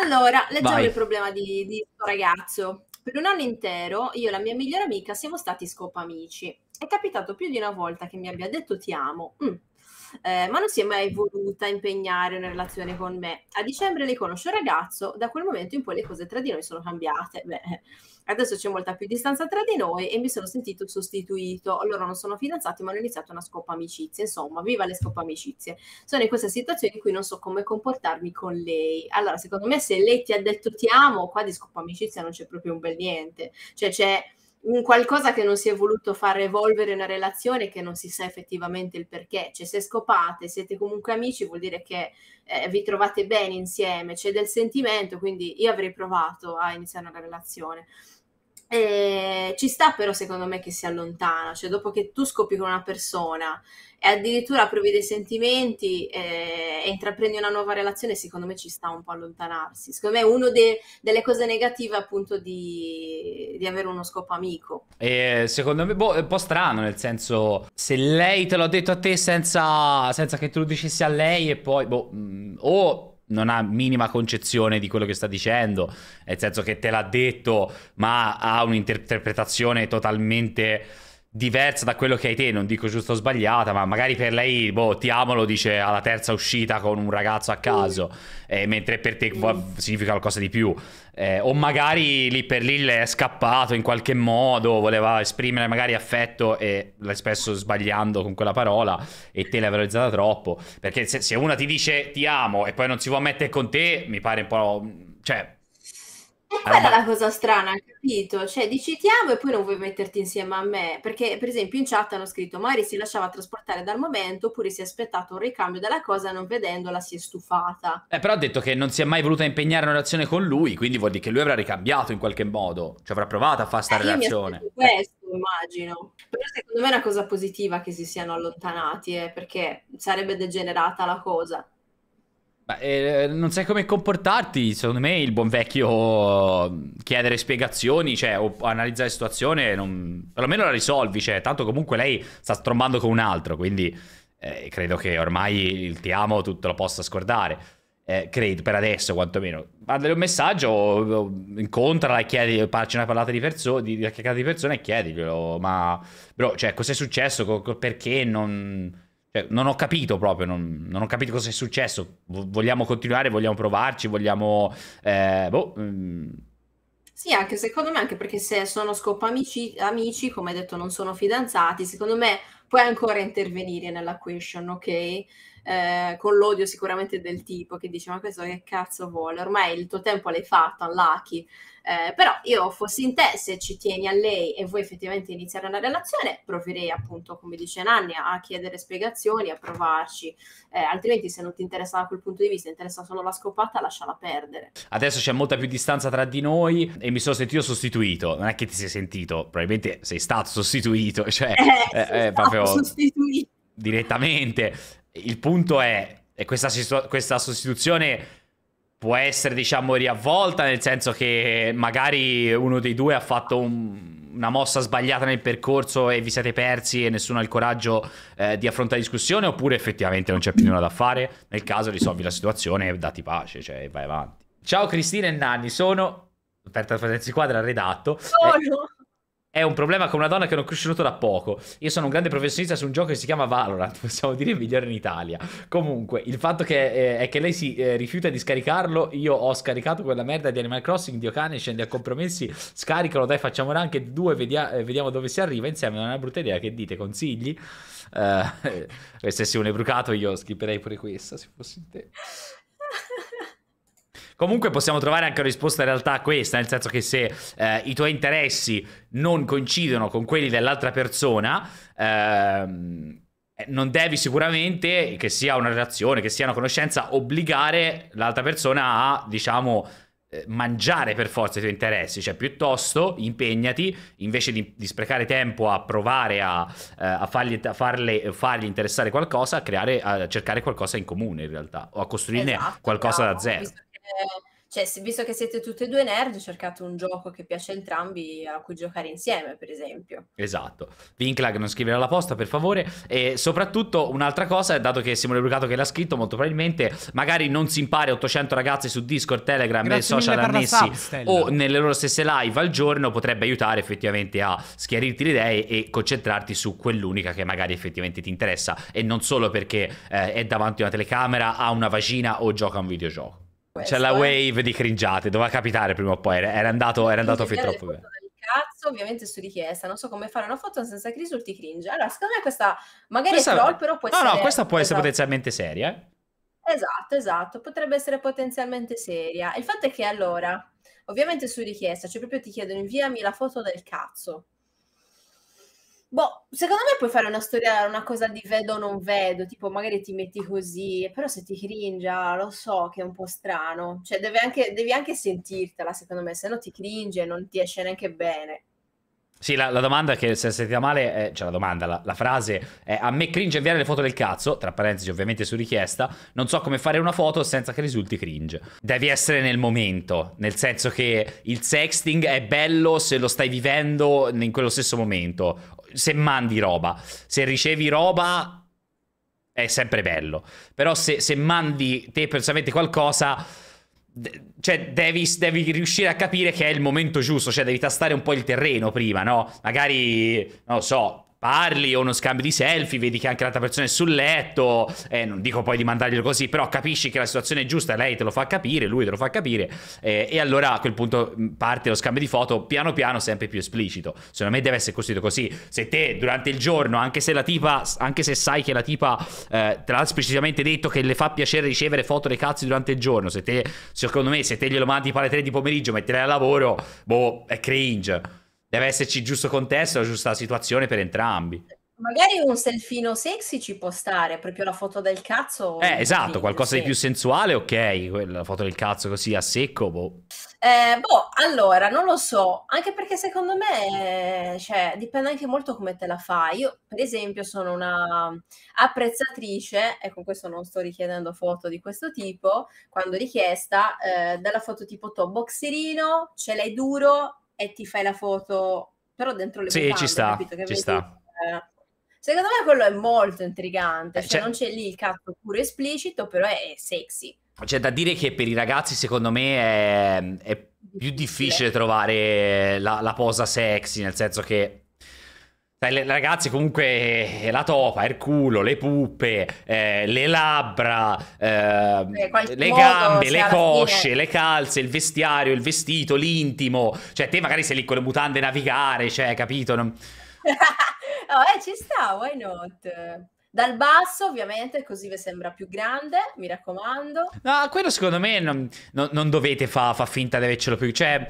Allora, leggiamo Vai. il problema di, questo ragazzo. Per un anno intero io e la mia migliore amica siamo stati scopo amici. È capitato più di una volta che mi abbia detto ti amo. Mm, eh, ma non si è mai voluta impegnare una relazione con me. A dicembre lei conosce un ragazzo, da quel momento in poi le cose tra di noi sono cambiate. Beh, adesso c'è molta più distanza tra di noi e mi sono sentito sostituito. Allora non sono fidanzato, ma hanno iniziato una scopa amicizia. Insomma, viva le scopa amicizie. Sono in questa situazione in cui non so come comportarmi con lei. Allora, secondo me, se lei ti ha detto ti amo, qua di scopa amicizia non c'è proprio un bel niente. Cioè, c'è un qualcosa che non si è voluto far evolvere una relazione che non si sa effettivamente il perché. Cioè, se scopate, siete comunque amici, vuol dire che eh, vi trovate bene insieme, c'è del sentimento, quindi io avrei provato a iniziare una relazione. Eh, ci sta però secondo me che si allontana, cioè dopo che tu scopri con una persona e addirittura provi dei sentimenti eh, e intraprendi una nuova relazione, secondo me ci sta un po' allontanarsi. Secondo me è una de- delle cose negative appunto di, di avere uno scopo amico. E secondo me boh, è un po' strano, nel senso se lei te l'ha detto a te senza, senza che tu lo dicessi a lei e poi boh, mm, o non ha minima concezione di quello che sta dicendo, nel senso che te l'ha detto, ma ha un'interpretazione totalmente diversa da quello che hai te, non dico giusto o sbagliata, ma magari per lei, boh, ti amo lo dice alla terza uscita con un ragazzo a mm. caso, eh, mentre per te mm. significa qualcosa di più. Eh, o magari lì per lì le è scappato in qualche modo, voleva esprimere magari affetto e l'hai spesso sbagliando con quella parola e te l'hai valorizzata troppo. Perché se, se una ti dice ti amo e poi non si può mettere con te, mi pare un po'... cioè e ah, quella è la cosa strana, capito? Cioè, dici ti amo e poi non vuoi metterti insieme a me. Perché, per esempio, in chat hanno scritto Mari si lasciava trasportare dal momento oppure si è aspettato un ricambio della cosa non vedendola si è stufata. Eh, però ha detto che non si è mai voluta impegnare una relazione con lui, quindi vuol dire che lui avrà ricambiato in qualche modo. Ci cioè, avrà provato a fare sta eh, relazione. Io questo, immagino. Però secondo me è una cosa positiva che si siano allontanati, eh, perché sarebbe degenerata la cosa. Beh, eh, non sai come comportarti, secondo me il buon vecchio chiedere spiegazioni, cioè, o analizzare la situazione, non... perlomeno la risolvi, cioè, tanto comunque lei sta strombando con un altro, quindi eh, credo che ormai il ti amo tu te lo possa scordare, eh, credo, per adesso quantomeno. Mandale un messaggio, incontrala e chiedi, parci una parlata di, perso- di, di, persone e chiediglielo, ma bro, cioè, cos'è successo, perché non cioè, non ho capito proprio, non, non, ho capito cosa è successo. Vogliamo continuare, vogliamo provarci, vogliamo... Eh, boh, mm. Sì, anche secondo me, anche perché se sono scopo amici, amici, come hai detto, non sono fidanzati, secondo me puoi ancora intervenire nella question, ok? eh, con l'odio sicuramente del tipo che dice ma questo che cazzo vuole, ormai il tuo tempo l'hai fatto, unlucky. Eh, però io fossi in te, se ci tieni a lei e vuoi effettivamente iniziare una relazione, proverei appunto, come dice Nanni, a chiedere spiegazioni, a provarci, eh, altrimenti se non ti interessa da quel punto di vista, interessa solo la scopata, lasciala perdere. Adesso c'è molta più distanza tra di noi e mi sono sentito sostituito, non è che ti sei sentito, probabilmente sei stato sostituito, cioè... Eh, eh, eh proprio... sostituito direttamente il punto è, e questa, questa sostituzione può essere, diciamo, riavvolta, nel senso che magari uno dei due ha fatto un, una mossa sbagliata nel percorso e vi siete persi e nessuno ha il coraggio eh, di affrontare la discussione, oppure effettivamente non c'è più nulla da fare, nel caso risolvi la situazione e dati pace, cioè vai avanti. Ciao Cristina e Nanni, sono... Aperta la presenza di quadra, redatto. Sono... Eh è un problema con una donna che non ho cresciuto da poco. Io sono un grande professionista su un gioco che si chiama Valorant, possiamo dire il migliore in Italia. Comunque, il fatto che, eh, è che lei si eh, rifiuta di scaricarlo, io ho scaricato quella merda di Animal Crossing, Dio cane, scende a compromessi, scaricalo, dai, facciamone anche due, vedia- eh, vediamo dove si arriva insieme, non è una brutta idea, che dite, consigli? Uh, se si un brucato io skipperei pure questa, se fossi in te. Comunque possiamo trovare anche una risposta in realtà a questa, nel senso che se eh, i tuoi interessi non coincidono con quelli dell'altra persona, ehm, eh, non devi sicuramente, che sia una relazione, che sia una conoscenza, obbligare l'altra persona a, diciamo, eh, mangiare per forza i tuoi interessi, cioè piuttosto impegnati invece di, di sprecare tempo a provare a, eh, a, fargli, a farle, fargli, interessare qualcosa, a, creare, a cercare qualcosa in comune in realtà o a costruirne esatto, qualcosa da zero cioè, visto che siete tutti e due nerd, cercate un gioco che piace a entrambi a cui giocare insieme, per esempio. Esatto. Vinclag non scrivere alla posta, per favore. E soprattutto un'altra cosa, dato che Simone Brucato che l'ha scritto, molto probabilmente magari non si impari 800 ragazzi su Discord, Telegram Grazie e social annessi sub, o nelle loro stesse live al giorno, potrebbe aiutare effettivamente a schiarirti le idee e concentrarti su quell'unica che magari effettivamente ti interessa e non solo perché eh, è davanti a una telecamera, ha una vagina o gioca a un videogioco questo. C'è la eh. wave di cringiate, doveva capitare prima o poi, era andato, era andato fin troppo bene. Cazzo, ovviamente su richiesta, non so come fare una foto senza che risulti cringe. Allora, secondo me questa magari questa... è troll, però può no, essere... No, no, questa può esatto. potenzialmente seria. Eh. Esatto, esatto, potrebbe essere potenzialmente seria. Il fatto è che allora, ovviamente su richiesta, cioè proprio ti chiedono inviami la foto del cazzo. Boh, secondo me puoi fare una storia, una cosa di vedo o non vedo, tipo magari ti metti così, però se ti cringe, ah, lo so che è un po' strano, cioè devi anche, devi anche sentirtela secondo me, se no ti cringe e non ti esce neanche bene. Sì, la, la, domanda è che se sentita male, è, cioè la domanda, la, la, frase è a me cringe inviare le foto del cazzo, tra parentesi ovviamente su richiesta, non so come fare una foto senza che risulti cringe. Devi essere nel momento, nel senso che il sexting è bello se lo stai vivendo in quello stesso momento, se mandi roba, se ricevi roba è sempre bello. Però se, se mandi te personalmente qualcosa, cioè devi, devi, riuscire a capire che è il momento giusto, cioè devi tastare un po' il terreno prima, no? Magari, non lo so, parli o uno scambio di selfie, vedi che anche l'altra persona è sul letto, eh, non dico poi di mandarglielo così, però capisci che la situazione è giusta, lei te lo fa capire, lui te lo fa capire, eh, e allora a quel punto mm, parte lo scambio di foto piano piano sempre più esplicito. Secondo me deve essere costruito così. Se te durante il giorno, anche se la tipa, anche se sai che la tipa eh, te l'ha esplicitamente detto che le fa piacere ricevere foto dei cazzi durante il giorno, se te, secondo me, se te glielo mandi tipo alle 3 di pomeriggio, metterai a lavoro, boh, è cringe. Deve esserci il giusto contesto, la giusta situazione per entrambi. Magari un selfino sexy ci può stare, proprio la foto del cazzo. Eh, esatto, video, qualcosa sì. di più sensuale, ok, la foto del cazzo così a secco, boh. Eh, boh, allora, non lo so, anche perché secondo me, cioè, dipende anche molto come te la fai. Io, per esempio, sono una apprezzatrice, e con questo non sto richiedendo foto di questo tipo, quando richiesta, eh, della foto tipo to boxerino, ce l'hai duro, e ti fai la foto, però dentro le sì, butande, ci sta, capito? Che ci vedi? sta. Eh, secondo me quello è molto intrigante, eh, cioè, cioè non c'è lì il cazzo pure esplicito, però è sexy. C'è da dire che per i ragazzi, secondo me, è, è più difficile trovare la, la, posa sexy, nel senso che Ragazzi, comunque eh, la topa, il culo, le puppe, eh, le labbra, ehm, eh, le gambe, le cosce, le calze, il vestiario, il vestito, l'intimo. Cioè, te magari sei lì con le mutande a navigare, cioè, capito? Non... no, oh, eh, ci sta, why not? Dal basso, ovviamente, così vi sembra più grande, mi raccomando. No, quello secondo me non, non, non dovete far fa finta di avercelo più. Cioè,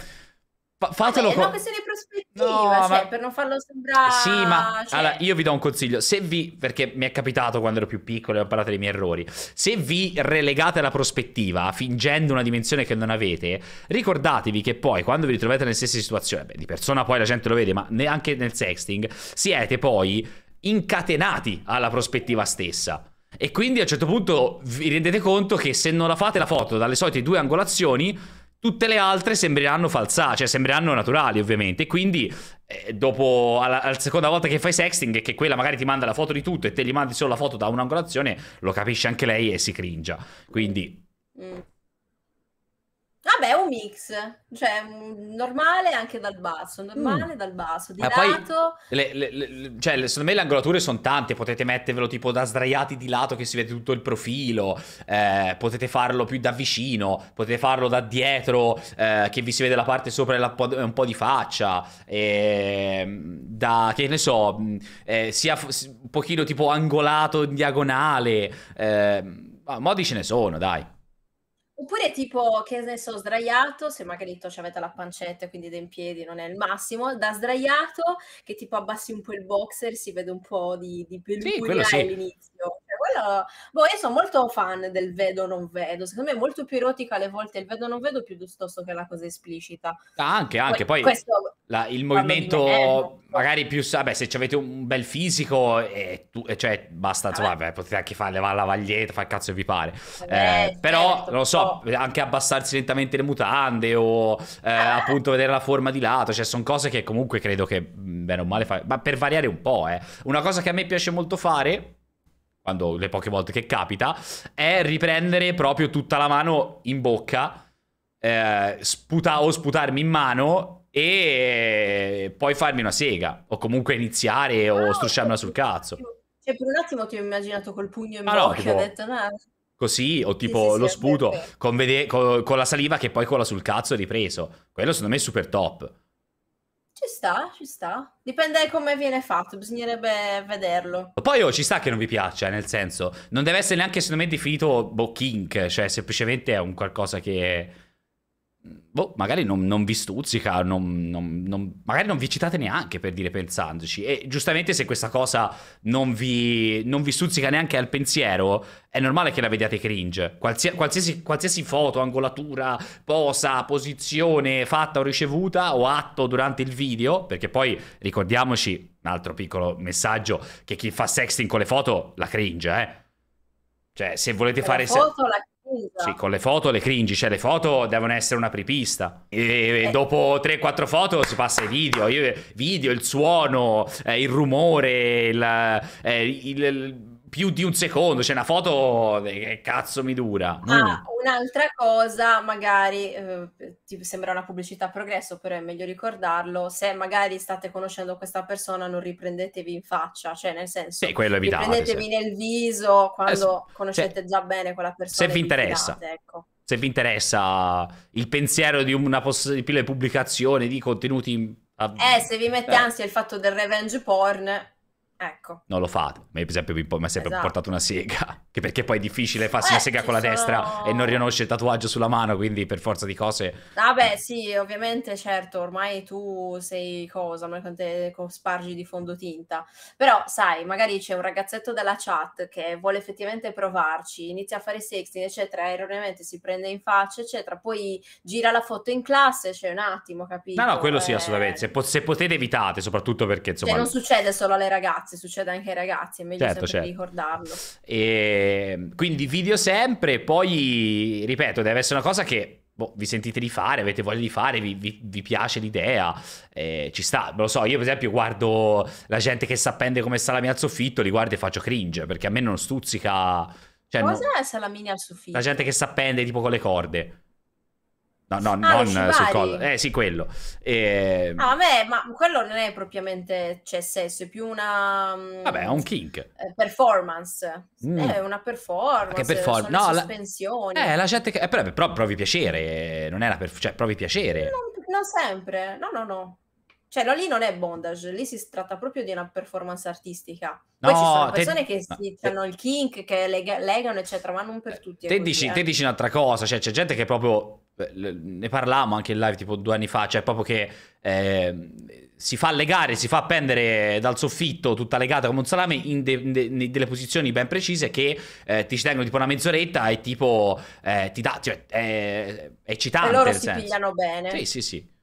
fa, fatelo... Vabbè, con... no, questione di prospettiva No, cioè, ma... per non farlo sembrare... Sì, ma cioè... allora, io vi do un consiglio. Se vi... perché mi è capitato quando ero più piccolo e ho parlato dei miei errori. Se vi relegate alla prospettiva fingendo una dimensione che non avete, ricordatevi che poi quando vi ritrovate nelle stesse situazioni, beh, di persona poi la gente lo vede, ma neanche nel sexting, siete poi incatenati alla prospettiva stessa. E quindi a un certo punto vi rendete conto che se non la fate la foto dalle solite due angolazioni Tutte le altre sembreranno falsate, cioè sembreranno naturali ovviamente, quindi eh, dopo alla, alla, seconda volta che fai sexting e che quella magari ti manda la foto di tutto e te gli mandi solo la foto da un'angolazione, lo capisce anche lei e si cringia. Quindi... Mm. Vabbè, un mix, cioè mm, normale anche dal basso, normale mm. dal basso, di Ma lato. Le, le, le, cioè, secondo me le angolature sono tante, potete mettervelo tipo da sdraiati di lato che si vede tutto il profilo, eh, potete farlo più da vicino, potete farlo da dietro eh, che vi si vede la parte sopra e la, un po' di faccia, eh, da, che ne so, mm, eh, sia un pochino tipo angolato in diagonale, ehm, modi ce ne sono, dai. Oppure tipo, che ne so, sdraiato, se magari tu avete la pancetta, quindi in piedi non è il massimo, da sdraiato che tipo abbassi un po' il boxer, si vede un po' di, di peluria sì, sì. all'inizio quello... Boh, io sono molto fan del vedo non vedo, secondo me è molto più erotica alle volte il vedo non vedo piuttosto che la cosa esplicita. Ah, anche, anche, poi, poi questo... la, il movimento magari più... Vabbè, se avete un bel fisico, eh, tu, eh, cioè basta, ah. insomma, vabbè, potete anche fare le lavagliette, fare il cazzo che vi pare. Vabbè, eh, eh certo, però, certo, non lo so, po'. Certo. anche abbassarsi lentamente le mutande o eh, ah. appunto vedere la forma di lato, cioè sono cose che comunque credo che bene o male fa... Ma per variare un po', eh. Una cosa che a me piace molto fare quando le poche volte che capita, è riprendere proprio tutta la mano in bocca eh, sputa- o sputarmi in mano e poi farmi una sega o comunque iniziare o ah, strusciarmela sul cazzo. Cioè per un attimo ti ho immaginato col pugno in ah, bocca no, tipo... ho detto no. Così, o tipo sì, sì, lo sputo con, vede- con, con la saliva che poi cola sul cazzo e ripreso. Quello secondo me è super top. Ci sta, ci sta. Dipende da come viene fatto, bisognerebbe vederlo. Poi oh, ci sta che non vi piaccia, eh, nel senso, non deve essere neanche secondo me definito boh, kink, cioè semplicemente è un qualcosa che... È boh, magari non, non, vi stuzzica, non, non, magari non vi citate neanche per dire pensandoci. E giustamente se questa cosa non vi, vi stuzzica neanche al pensiero, è normale che la vediate cringe. Qualsia, qualsiasi, qualsiasi, foto, angolatura, posa, posizione fatta o ricevuta o atto durante il video, perché poi ricordiamoci, un altro piccolo messaggio, che chi fa sexting con le foto la cringe, eh. Cioè, se volete fare... La foto se... la sì, esatto. con le foto le cringi, cioè le foto devono essere una pripista. E, eh. dopo 3-4 foto si passa ai video, Io, video, il suono, eh, il rumore, il, eh, il, il più di un secondo, c'è una foto che cazzo mi dura. Ma Ah, mm. un'altra cosa, magari eh, ti sembra una pubblicità a progresso, però è meglio ricordarlo, se magari state conoscendo questa persona non riprendetevi in faccia, cioè nel senso sì, quello evitate, riprendetevi sì. nel viso quando eh, conoscete se, già bene quella persona. Se vi interessa. Fidate, ecco. Se vi interessa il pensiero di una possibile pubblicazione di contenuti... Mm, a... Eh, se vi mette eh. ansia il fatto del revenge porn... Ecco. Non lo fate. Ma per esempio mi ha sempre esatto. portato una sega. Che perché poi è difficile farsi eh, una sega con la sono... destra e non riconosce il tatuaggio sulla mano, quindi per forza di cose... Vabbè, ah, sì, ovviamente, certo, ormai tu sei cosa, ma quante spargi di fondotinta. Però, sai, magari c'è un ragazzetto della chat che vuole effettivamente provarci, inizia a fare sexting, eccetera, erroneamente si prende in faccia, eccetera, poi gira la foto in classe, c'è cioè un attimo, capito? No, no, quello eh... sì, assolutamente. Se, po- se potete evitate, soprattutto perché, cioè, insomma... Cioè, non succede solo alle ragazze ragazze, succede anche ai ragazzi, è meglio certo, sempre certo. ricordarlo. E ehm, quindi mm. video sempre, poi ripeto, deve essere una cosa che boh, vi sentite di fare, avete voglia di fare, vi, vi, vi piace l'idea, eh, ci sta. Lo so, io per esempio guardo la gente che si appende come salami al soffitto, li guardo e faccio cringe, perché a me non stuzzica... Cioè, Cosa non... è salamini al soffitto? La gente che si appende tipo con le corde. No, no, ah, non sul collo. Eh sì, quello. E... Ehm, ah, a ma quello non è propriamente, cioè, sesso, è più una... Mm, vabbè, è un kink. Eh, performance. Mm. Eh, è una performance. Che performance? No, sospensioni. sospensione. Eh, la gente... Eh, però, però provi piacere, non è la per... cioè provi piacere. Non, non sempre, no, no, no. Cioè, no, lì non è bondage, lì si tratta proprio di una performance artistica. Poi no, ci sono persone te... che si no. hanno il kink, che leg- legano, eccetera, ma non per eh, tutti. Te, dici, così, eh. te dici, un'altra cosa, cioè c'è gente che proprio. Eh, ne parlavamo anche in live tipo due anni fa, cioè proprio che eh, si fa legare, si fa appendere dal soffitto tutta legata come un salame in, de- in, de- in delle posizioni ben precise che eh, ti ci tengono tipo una mezz'oretta e tipo ti dà, cioè, è eccitante. E loro si senso. pigliano bene. Sì, sì, sì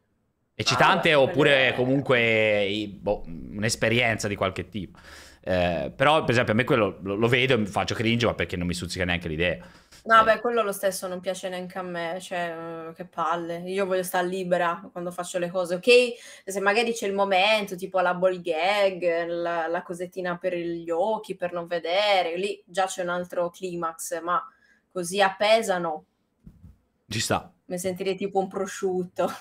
eccitante ah, oppure eh. comunque boh, un'esperienza di qualche tipo. Eh, però, per esempio, a me quello lo, lo vedo e faccio cringe, ma perché non mi stuzzica neanche l'idea. No, eh. beh, quello lo stesso non piace neanche a me, cioè, eh, che palle. Io voglio stare libera quando faccio le cose, ok? Se magari c'è il momento, tipo la ball gag, la, la cosettina per gli occhi, per non vedere, lì già c'è un altro climax, ma così appesa no. Ci sta. Mi sentirei tipo un prosciutto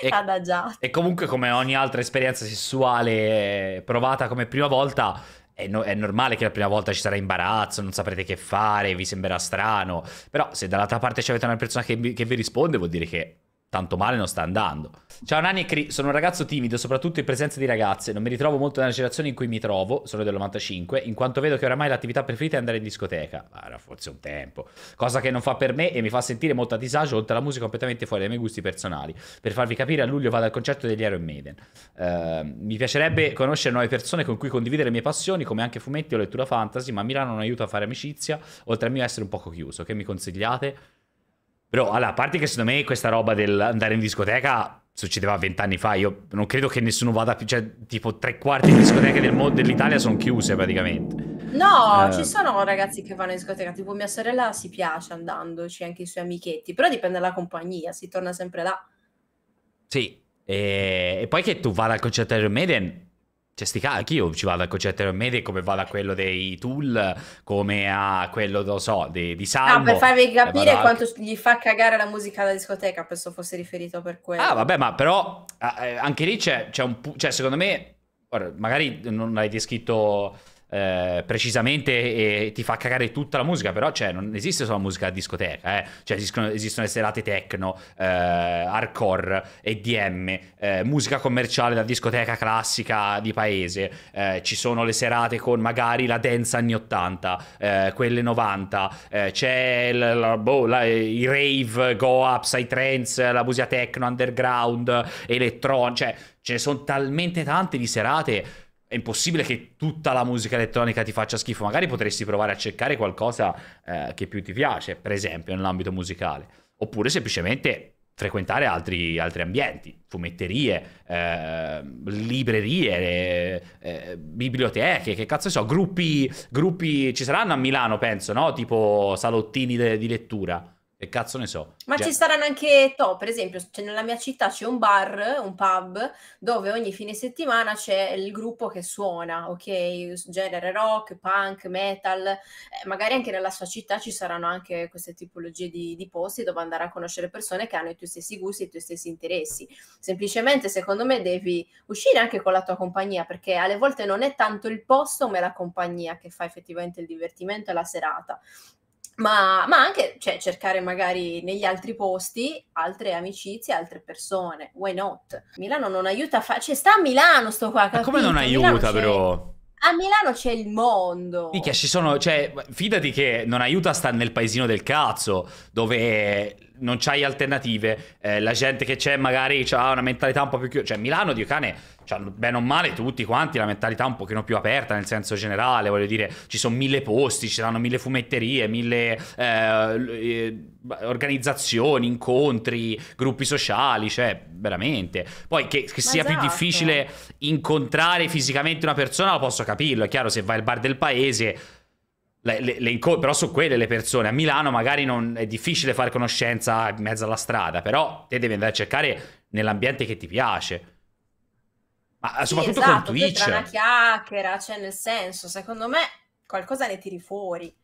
e, adagiato. E comunque, come ogni altra esperienza sessuale eh, provata come prima volta, è, no- è, normale che la prima volta ci sarà imbarazzo, non saprete che fare, vi sembrerà strano. Però, se dall'altra parte ci avete una persona che, che vi risponde, vuol dire che tanto male non sta andando. Ciao Nani e Cri, sono un ragazzo timido, soprattutto in presenza di ragazze. Non mi ritrovo molto nella generazione in cui mi trovo, sono del 95, in quanto vedo che oramai l'attività preferita è andare in discoteca. Ma era forse un tempo. Cosa che non fa per me e mi fa sentire molto a disagio, oltre alla musica completamente fuori dai miei gusti personali. Per farvi capire, a luglio vado al concerto degli Iron Maiden. Uh, mi piacerebbe conoscere nuove persone con cui condividere le mie passioni, come anche fumetti o lettura fantasy, ma Milano non aiuta a fare amicizia, oltre al mio essere un poco chiuso. Che mi consigliate? Però, allora, a parte che secondo me questa roba dell'andare in discoteca succedeva vent'anni fa. Io non credo che nessuno vada più. Cioè, tipo, tre quarti di discoteche del mondo dell'Italia sono chiuse praticamente. No, eh. ci sono ragazzi che vanno in discoteca. Tipo, mia sorella si piace andandoci, anche i suoi amichetti. Però dipende dalla compagnia, si torna sempre là. Sì. E, e poi che tu vada al concerto di Iron Maiden cioè, sti cacchi, io ci vado al concetto del media come vado a quello dei tool, come a quello, non so, di, di Salmo. Ah, per farvi eh, capire a... quanto gli fa cagare la musica alla discoteca, penso fosse riferito per quello. Ah, vabbè, ma però eh, anche lì c'è, un... Cioè, secondo me, ora, magari non l'hai descritto eh, precisamente e ti fa cagare tutta la musica, però cioè, non esiste solo musica a discoteca, eh? cioè, esistono, esistono, serate techno, eh, hardcore, EDM, eh, musica commerciale da discoteca classica di paese, eh, ci sono le serate con magari la dance anni 80, quelle 90, c'è il, la, boh, la, i rave, go ups, i psytrance, la musica techno, underground, elettronica, cioè ce ne sono talmente tante di serate è impossibile che tutta la musica elettronica ti faccia schifo, magari potresti provare a cercare qualcosa eh, che più ti piace, per esempio nell'ambito musicale, oppure semplicemente frequentare altri, altri ambienti, fumetterie, eh, librerie, eh, eh biblioteche, che cazzo so, gruppi, gruppi, ci saranno a Milano penso, no? Tipo salottini de, di lettura che cazzo ne so. Ma Gen ci cioè, saranno anche to, per esempio, cioè nella mia città c'è un bar, un pub, dove ogni fine settimana c'è il gruppo che suona, ok? Genere rock, punk, metal. Eh, magari anche nella sua città ci saranno anche queste tipologie di, di posti dove andare a conoscere persone che hanno i tuoi stessi gusti, i tuoi stessi interessi. Semplicemente, secondo me, devi uscire anche con la tua compagnia, perché alle volte non è tanto il posto, ma è la compagnia che fa effettivamente il divertimento e la serata ma, ma, anche cioè, cercare magari negli altri posti altre amicizie, altre persone. Why not? Milano non aiuta, fa- cioè, sta a Milano sto qua. Capito? Ma come non aiuta, però? A Milano c'è il mondo. Micchia, ci sono. Cioè, fidati che non aiuta a stare nel paesino del cazzo, dove non c'hai alternative. Eh, la gente che c'è magari ha una mentalità un po' più chiusa. Cioè, Milano, Dio cane, hanno bene o male tutti quanti la mentalità un pochino più aperta nel senso generale. Voglio dire, ci sono mille posti, ci saranno mille fumetterie, mille eh, eh, organizzazioni, incontri, gruppi sociali. Cioè, veramente. Poi che, che sia esatto. più difficile incontrare fisicamente una persona, lo posso capirlo. È chiaro, se vai al bar del paese le, le, le inco- però sono quelle le persone. A Milano magari non, è difficile fare conoscenza in mezzo alla strada, però te devi andare a cercare nell'ambiente che ti piace. Ma soprattutto esatto, con Twitch. Tra una chiacchiera, cioè nel senso, secondo me qualcosa ne tiri fuori.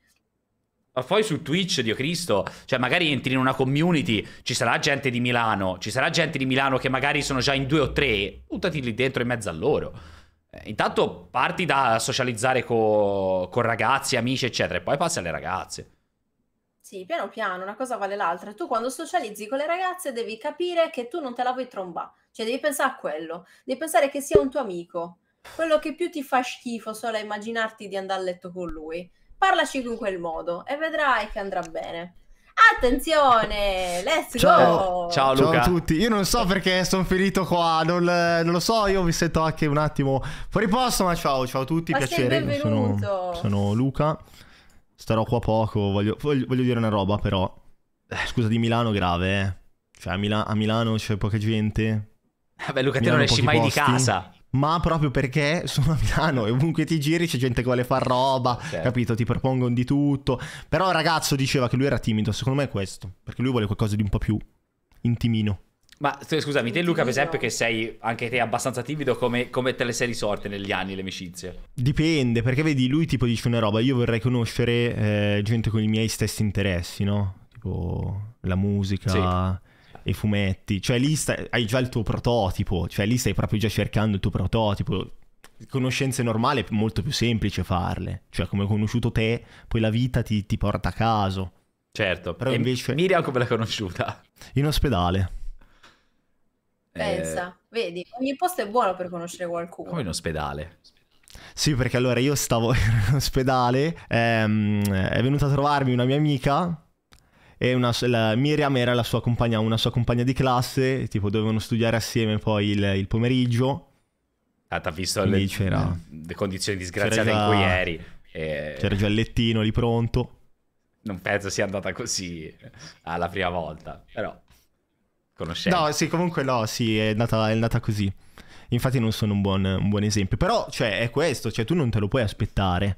Ma poi su Twitch, Dio Cristo, cioè magari entri in una community, ci sarà gente di Milano, ci sarà gente di Milano che magari sono già in due o tre, buttati lì dentro in mezzo a loro. Eh, intanto parti da socializzare co- con ragazzi, amici, eccetera, e poi passi alle ragazze. Sì, piano piano, una cosa vale l'altra. Tu quando socializzi con le ragazze devi capire che tu non te la vuoi trombà, cioè devi pensare a quello, devi pensare che sia un tuo amico, quello che più ti fa schifo solo a immaginarti di andare a letto con lui. Parlaci in quel modo e vedrai che andrà bene. Attenzione, let's Ciao. go! Ciao Luca. Ciao a tutti. Io non so perché sono ferito qua, non, eh, non, lo so, io mi sento anche un attimo fuori posto, ma ciao, ciao a tutti, ma piacere. Io sono, sono Luca. Starò qua poco, voglio, voglio, voglio dire una roba però. Eh, scusa di Milano grave, eh. Cioè a, Mila a Milano c'è poca gente. Vabbè Luca, te non esci mai posti. di casa ma proprio perché sono a Milano e ovunque ti giri c'è gente che vuole far roba, certo. capito? Ti propongono di tutto. Però il ragazzo diceva che lui era timido, secondo me è questo, perché lui vuole qualcosa di un po' più intimino. Ma scusami, te Luca per esempio che sei anche te abbastanza timido, come, come te le sei risorte negli anni le amicizie? Dipende, perché vedi lui tipo dice una roba, io vorrei conoscere eh, gente con i miei stessi interessi, no? Tipo la musica... Sì e fumetti, cioè lì stai, hai già il tuo prototipo, cioè lì stai proprio già cercando il tuo prototipo. Conoscenze normali è molto più semplice farle, cioè come hai conosciuto te, poi la vita ti, ti porta a caso. Certo, però e invece... Miriam come l'ha conosciuta? In ospedale. Pensa, eh... vedi, ogni posto è buono per conoscere qualcuno. Come in ospedale? Sì, perché allora io stavo in ospedale, ehm, è venuta a trovarmi una mia amica e una, la, Miriam era la sua compagna, una sua compagna di classe, tipo dovevano studiare assieme poi il, il pomeriggio. Ah, t'ha visto le, le, condizioni disgraziate già, in cui eri. E... C'era già il lettino lì pronto. Non penso sia andata così eh, alla prima volta, però conoscendo. No, sì, comunque no, sì, è andata, è andata così. Infatti non sono un buon, un buon esempio, però cioè, è questo, cioè, tu non te lo puoi aspettare.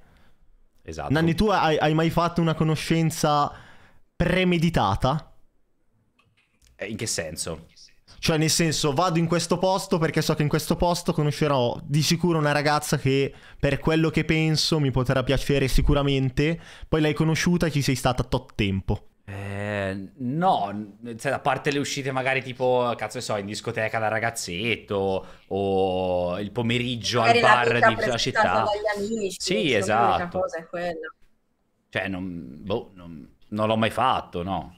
Esatto. Nanni, tu hai, hai mai fatto una conoscenza premeditata? Eh, in che senso? Cioè, nel senso, vado in questo posto perché so che in questo posto conoscerò di sicuro una ragazza che, per quello che penso, mi potrà piacere sicuramente. Poi l'hai conosciuta e ci sei stata tot tempo. Eh, no, cioè, a parte le uscite magari tipo, cazzo ne so, in discoteca da ragazzetto o il pomeriggio magari al bar la di la città. Amici, sì, esatto. Cioè, non, boh, non, non l'ho mai fatto, no.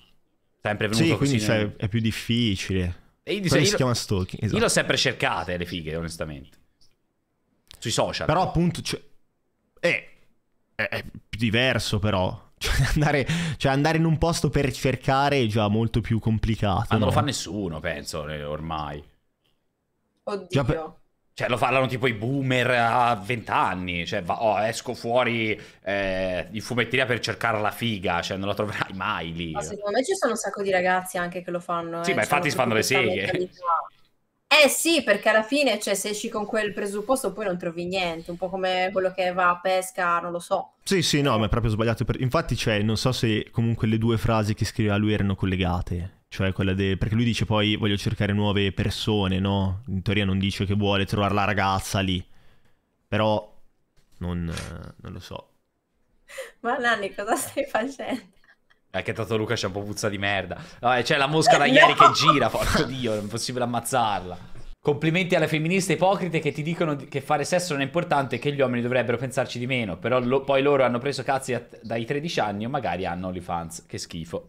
Sempre venuto sì, quindi nel... è più difficile. E io, dice, io, si chiama stalking. Esatto. Io l'ho sempre cercate le fighe, onestamente. Sui social. Però, però. appunto, cioè, è, è, è diverso, però. Cioè andare, cioè andare, in un posto per cercare è già molto più complicato. Ma ah, no? non lo fa nessuno, penso, eh, ormai. Oddio. Già per... Cioè, lo parlano tipo i boomer a 20 anni. Cioè, va, oh, esco fuori eh, in fumetteria per cercare la figa. Cioè, non la troverai mai lì. Ma secondo me ci sono un sacco di ragazzi anche che lo fanno. Sì, eh. ma cioè, infatti si fanno le seghe. Eh sì, perché alla fine, cioè, se esci con quel presupposto poi non trovi niente, un po' come quello che va a pesca, non lo so. Sì, sì, no, ma è proprio sbagliato. Per... Infatti, cioè, non so se comunque le due frasi che scriveva lui erano collegate cioè quella del... perché lui dice poi voglio cercare nuove persone, no? In teoria non dice che vuole trovare la ragazza lì, però non, non lo so. Ma Nanni, cosa stai facendo? È che tanto Luca c'è un po' puzza di merda. No, c'è la mosca da ieri no! che gira, porco dio, è impossibile ammazzarla. Complimenti alle femministe ipocrite che ti dicono che fare sesso non è importante e che gli uomini dovrebbero pensarci di meno, però lo, poi loro hanno preso cazzi a, dai 13 anni o magari hanno OnlyFans. Che schifo.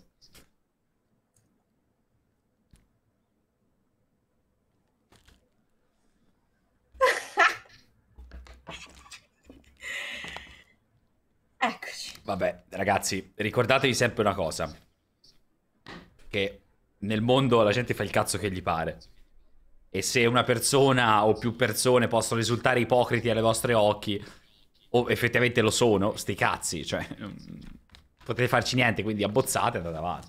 Vabbè, ragazzi, ricordatevi sempre una cosa. Che nel mondo la gente fa il cazzo che gli pare. E se una persona o più persone possono risultare ipocriti alle vostre occhi, o effettivamente lo sono, sti cazzi, cioè... Mm, potete farci niente, quindi abbozzate e andate avanti.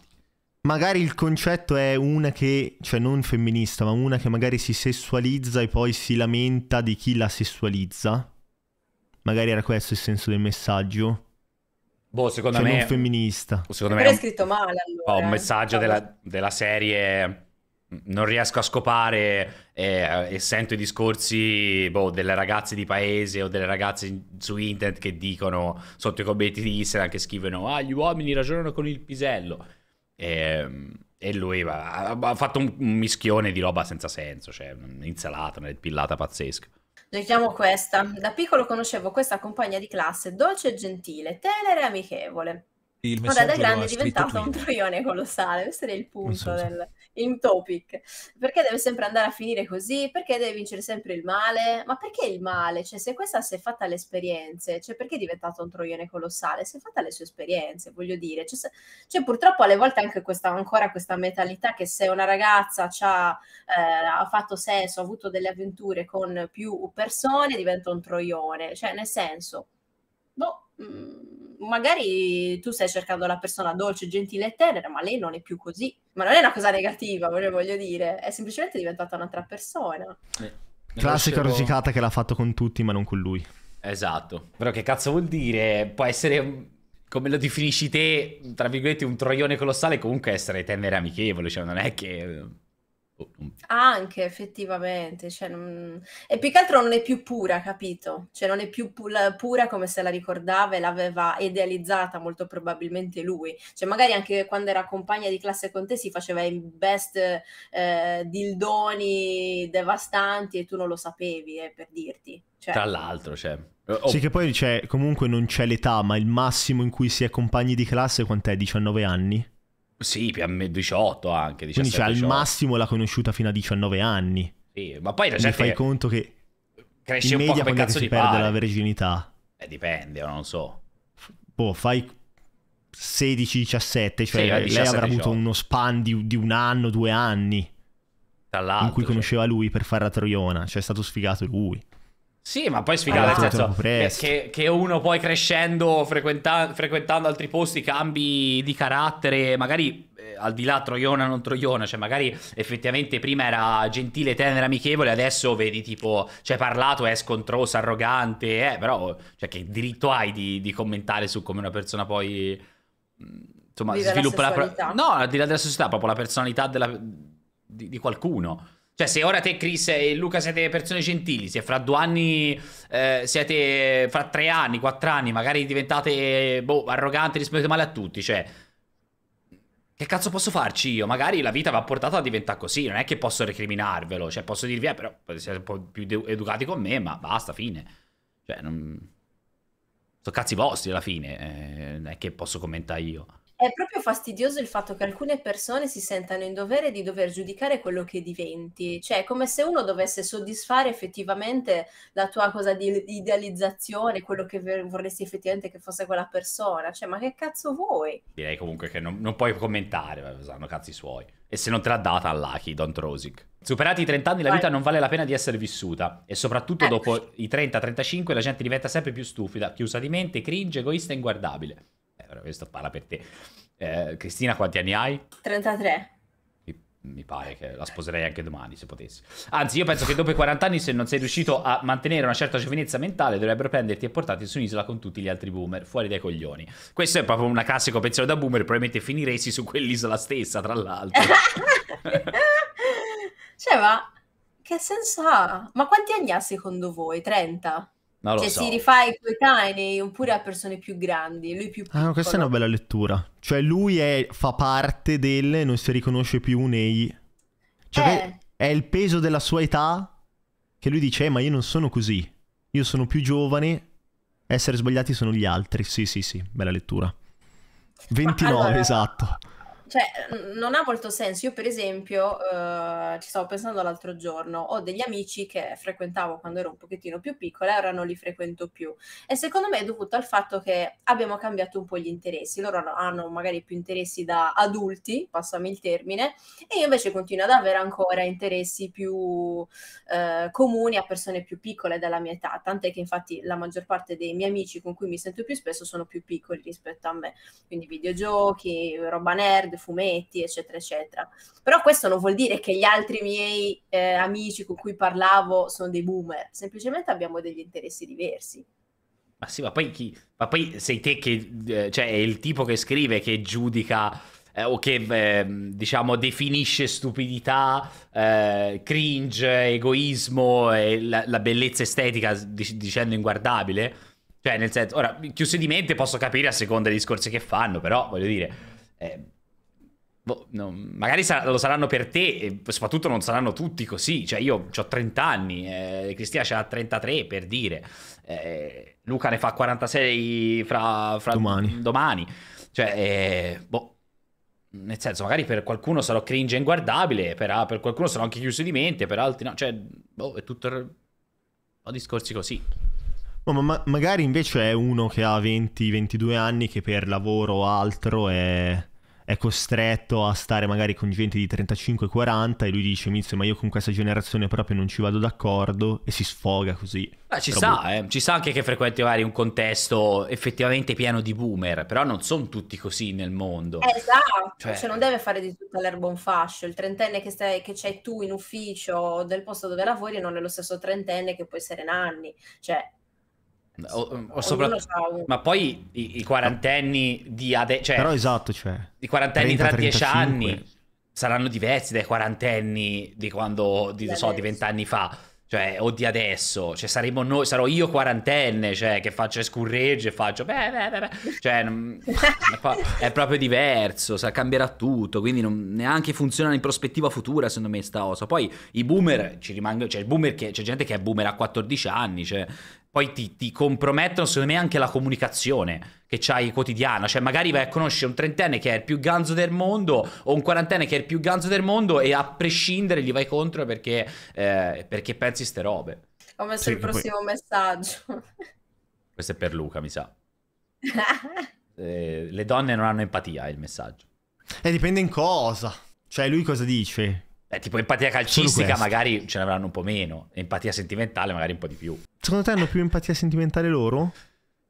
Magari il concetto è una che, cioè non femminista, ma una che magari si sessualizza e poi si lamenta di chi la sessualizza. Magari era questo il senso del messaggio. Boh, secondo cioè, me... non femminista. Secondo me... È scritto male allora. un eh. messaggio ah, della, della serie mm, non riesco a scopare eh, eh, e sento i discorsi boh, delle ragazze di paese o delle ragazze su internet che dicono sotto i commenti di Instagram che scrivono ah gli uomini ragionano con il pisello e, ehm, e lui va, ha, fatto un, mischione di roba senza senso cioè un'insalata, una pillata pazzesca Leggiamo questa. Da piccolo conoscevo questa compagna di classe, dolce e gentile, tenera e amichevole il Ora da grande è diventato un troione colossale, questo è il punto, del, il topic. Perché deve sempre andare a finire così? Perché deve vincere sempre il male? Ma perché il male? Cioè, se questa si è fatta le esperienze, cioè perché è diventato un troione colossale? Si è fatta le sue esperienze, voglio dire. Cioè, se, cioè purtroppo alle volte anche questa, ancora questa mentalità che se una ragazza ha, eh, ha fatto senso, ha avuto delle avventure con più persone, diventa un troione. Cioè, nel senso, boh Mm, magari tu stai cercando la persona dolce, gentile e tenera, ma lei non è più così. Ma non è una cosa negativa, voglio dire, è semplicemente diventata un'altra persona. Eh, Classica dicevo... rosicata che l'ha fatto con tutti, ma non con lui. Esatto. Però che cazzo vuol dire? Può essere mm, come lo definisci te, tra virgolette, un troione colossale, comunque essere tenere e amichevole, cioè non è che mm, Boh, anche effettivamente, cioè, non... e più che altro non è più pura, capito? Cioè non è più pu- pura come se la ricordava e l'aveva idealizzata molto probabilmente lui. Cioè magari anche quando era compagna di classe con te si faceva i best eh, dildoni devastanti e tu non lo sapevi, eh, per dirti. Cioè... Tra l'altro, cioè... Oh. Sì, che poi cioè, comunque non c'è l'età, ma il massimo in cui si è compagni di classe quant'è? 19 anni? Sì, più a 18 anche. 17, Quindi cioè, al massimo l'ha conosciuta fino a 19 anni. Sì, ma poi la gente... Mi fai conto che... Cresce in un media po' come cazzo si perde pare. la verginità. Eh, dipende, io non so. Boh, fai 16-17, cioè sì, lei 17, avrà avuto uno span di, di, un anno, due anni. Dall'altro. In cui cioè. conosceva cioè. lui per fare la troiona, cioè è stato sfigato lui. Sì, ma poi sfidare, nel senso eh, che, che, uno poi crescendo, frequenta, frequentando altri posti, cambi di carattere, magari eh, al di là troiona non troiona, cioè magari effettivamente prima era gentile, tenera, amichevole, adesso vedi tipo, cioè parlato, è scontroso, arrogante, eh, però cioè, che diritto hai di, di commentare su come una persona poi... Mm, insomma, sviluppa la... la no, al di là della società, proprio la personalità della, di, di qualcuno. Cioè, se ora te, Chris e Luca siete persone gentili, se fra due anni eh, siete. fra tre anni, quattro anni, magari diventate boh, arroganti, rispondete male a tutti, cioè. Che cazzo posso farci io? Magari la vita va portata a diventare così, non è che posso recriminarvelo, cioè posso dirvi, eh, però siete un po' più educati con me, ma basta, fine. Cioè, non... Sono cazzi vostri alla fine, eh, non è che posso commentare io. È proprio fastidioso il fatto che alcune persone si sentano in dovere di dover giudicare quello che diventi, cioè è come se uno dovesse soddisfare effettivamente la tua cosa di idealizzazione, quello che vorresti effettivamente che fosse quella persona, cioè ma che cazzo vuoi? Direi comunque che non, non puoi commentare, sanno cazzi suoi. E se non te l'ha data, Lucky, Don Trosic. Superati i 30 anni la vita non vale la pena di essere vissuta e soprattutto eh. dopo i 30-35 la gente diventa sempre più stupida, chiusa di mente, cringe, egoista e inguardabile. Allora, questo parla per te. Eh, Cristina, quanti anni hai? 33 mi pare che la sposerei anche domani se potessi. Anzi, io penso che dopo i 40 anni, se non sei riuscito a mantenere una certa giovinezza mentale, dovrebbero prenderti e portarti su un'isola con tutti gli altri boomer, fuori dai coglioni. Questo è proprio una classica pensiero da boomer, probabilmente finiresti su quell'isola stessa, tra l'altro. cioè, ma che senso ha? Ma quanti anni ha secondo voi? 30? Non cioè, so. si rifà ai tuoi coetanei oppure a persone più grandi, lui più piccolo. Ah, questa è una bella lettura. Cioè, lui è, fa parte del, non si riconosce più nei... Cioè, eh. è il peso della sua età che lui dice, eh, ma io non sono così, io sono più giovane, essere sbagliati sono gli altri. Sì, sì, sì, bella lettura. 29, allora... esatto cioè, non ha molto senso. Io, per esempio, eh, ci stavo pensando l'altro giorno, ho degli amici che frequentavo quando ero un pochettino più piccola e ora non li frequento più. E secondo me è dovuto al fatto che abbiamo cambiato un po' gli interessi. Loro hanno magari più interessi da adulti, passami il termine, e io invece continuo ad avere ancora interessi più eh, comuni a persone più piccole della mia età. Tant'è che infatti la maggior parte dei miei amici con cui mi sento più spesso sono più piccoli rispetto a me. Quindi videogiochi, roba nerd dei fumetti, eccetera, eccetera. Però questo non vuol dire che gli altri miei eh, amici con cui parlavo sono dei boomer, semplicemente abbiamo degli interessi diversi. Ma sì, ma poi, chi... ma poi sei te che, eh, cioè è il tipo che scrive, che giudica eh, o che eh, diciamo definisce stupidità, eh, cringe, egoismo e la, la bellezza estetica dic- dicendo inguardabile. Cioè, nel senso, ora, chiuso di mente posso capire a seconda dei discorsi che fanno, però voglio dire, ehm, Boh, no, magari lo saranno per te, e soprattutto non saranno tutti così. Cioè, io ho 30 anni, eh, Cristina ce l'ha 33 per dire, eh, Luca ne fa 46 fra, fra domani. domani. Cioè, eh, boh, nel senso, magari per qualcuno sarò cringe e inguardabile, per, per, qualcuno sarò anche chiuso di mente, per altri no. Cioè, boh, è tutto. Ho discorsi così. Ma, ma, magari invece è uno che ha 20-22 anni che per lavoro o altro è è costretto a stare magari con gente di 35-40 e lui dice Mizio ma io con questa generazione proprio non ci vado d'accordo e si sfoga così. Ah, ci Però sta, eh. ci sta anche che frequenti magari un contesto effettivamente pieno di boomer, però non sono tutti così nel mondo. Esatto, cioè, cioè non deve fare di tutta l'erba un fascio, il trentenne che, stai, che c'hai tu in ufficio del posto dove lavori non è lo stesso trentenne che può essere Nanni, cioè o, um, o sopra... Ma poi i, i quarantenni di adesso. Cioè, Però esatto, cioè. I quarantenni 30, tra dieci anni saranno diversi dai quarantenni di quando, di, so, di vent'anni fa. Cioè, o di adesso, cioè, saremo noi, sarò io quarantenne, cioè, che faccio scurreggio e faccio beh, beh, beh, beh. Cioè, è proprio diverso, sa, cambierà tutto, quindi non, neanche funziona in prospettiva futura, secondo me, sta cosa. Poi i boomer ci rimangono, cioè, il boomer che, c'è gente che è boomer a 14 anni, cioè, poi ti, ti, compromettono, secondo me, anche la comunicazione che c'hai quotidiana. Cioè, magari vai a conoscere un trentenne che è il più ganzo del mondo o un quarantenne che è il più ganzo del mondo e a prescindere gli vai contro perché, eh, perché pensi ste robe. Ho messo sì, il prossimo poi... messaggio. Questo è per Luca, mi sa. eh, le donne non hanno empatia, è il messaggio. E eh, dipende in cosa. Cioè, lui cosa dice? Eh, tipo empatia calcistica magari ce ne avranno un po' meno, empatia sentimentale magari un po' di più. Secondo te hanno più empatia sentimentale loro?